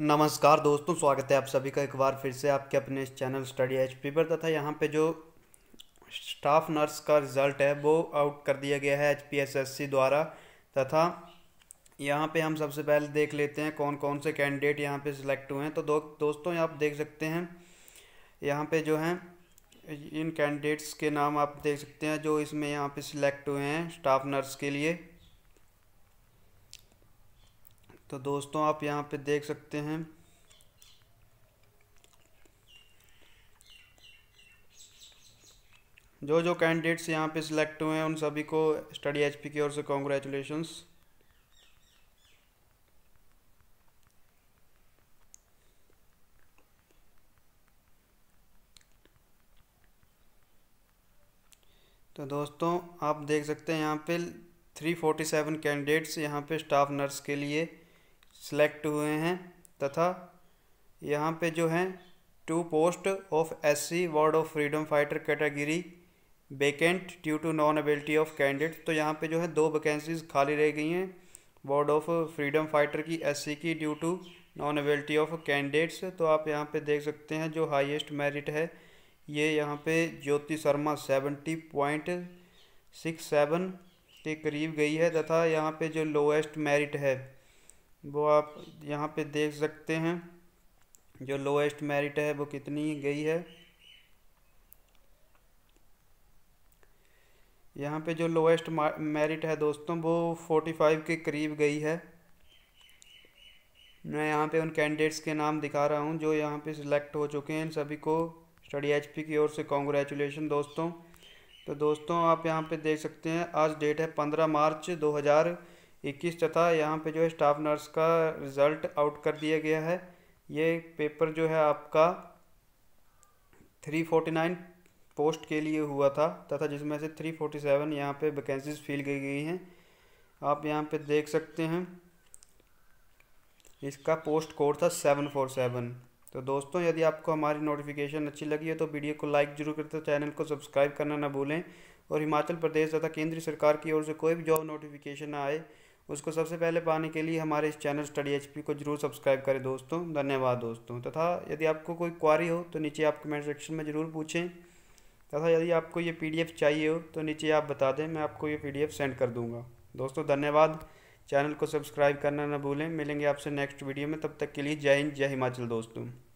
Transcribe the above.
नमस्कार दोस्तों स्वागत है आप सभी का एक बार फिर से आपके अपने इस चैनल स्टडी एच पी पर तथा यहाँ पे जो स्टाफ नर्स का रिज़ल्ट है वो आउट कर दिया गया है H P S S C द्वारा तथा यहाँ पे हम सबसे पहले देख लेते हैं कौन कौन से कैंडिडेट यहाँ पे सिलेक्ट हुए हैं तो दो, दोस्तों आप देख सकते हैं यहाँ पे जो हैं इन कैंडिडेट्स के नाम आप देख सकते हैं जो इसमें यहाँ पे सिलेक्ट हुए हैं स्टाफ नर्स के लिए तो दोस्तों आप यहाँ पे देख सकते हैं जो जो कैंडिडेट्स यहाँ पे सिलेक्ट हुए हैं उन सभी को स्टडी एचपी की ओर से कॉन्ग्रेचुलेशन तो दोस्तों आप देख सकते हैं यहाँ पे 347 कैंडिडेट्स यहाँ पे स्टाफ नर्स के लिए सेलेक्ट हुए हैं तथा यहाँ पे जो हैं two post of SC ward of freedom fighter category vacant due to non ability of candidate तो यहाँ पे जो है दो वैकेंसीज खाली रह गई हैं वार्ड ऑफ फ्रीडम फाइटर की एससी की due to non ability of candidates तो आप यहाँ पे देख सकते हैं जो हाईएस्ट मेरिट है ये यहाँ पे Jyoti Sharma seventy point six seven के करीब गई है तथा यहाँ पे जो लोएस्ट मेरिट है वो आप यहाँ पे देख सकते हैं जो लोएस्ट मेरिट है वो कितनी गई है यहाँ पे जो लोएस्ट मेरिट है दोस्तों वो फोर्टी फाइव के करीब गई है मैं यहाँ पे उन कैंडिडेट्स के नाम दिखा रहा हूँ जो यहाँ पे सिलेक्ट हो चुके हैं इन सभी को स्टडी एचपी की ओर से कॉन्ग्रेचुलेशन दोस्तों तो दोस्तों आप यहाँ पे देख सकते हैं आज डेट है पंद्रह मार्च दो हज़ार इक्कीस तथा यहाँ पे जो है स्टाफ नर्स का रिज़ल्ट आउट कर दिया गया है ये पेपर जो है आपका थ्री फोर्टी नाइन पोस्ट के लिए हुआ था तथा जिसमें से थ्री फोर्टी सेवन यहाँ पर वैकेंसीज फील की गई हैं आप यहाँ पे देख सकते हैं इसका पोस्ट कोड था सेवन फोर सेवन तो दोस्तों यदि आपको हमारी नोटिफिकेशन अच्छी लगी है तो वीडियो को लाइक जरूर करते हैं चैनल को सब्सक्राइब करना ना भूलें और हिमाचल प्रदेश तथा केंद्र सरकार की ओर से कोई भी जॉब नोटिफिकेशन आए उसको सबसे पहले पाने के लिए हमारे इस चैनल स्टडी एच को जरूर सब्सक्राइब करें दोस्तों धन्यवाद दोस्तों तथा यदि आपको कोई क्वारी हो तो नीचे आप कमेंट सेक्शन में ज़रूर पूछें तथा यदि आपको ये पी चाहिए हो तो नीचे आप बता दें मैं आपको ये पी सेंड कर दूँगा दोस्तों धन्यवाद चैनल को सब्सक्राइब करना ना भूलें मिलेंगे आपसे नेक्स्ट वीडियो में तब तक के लिए जय हिंद जय हिमाचल दोस्तों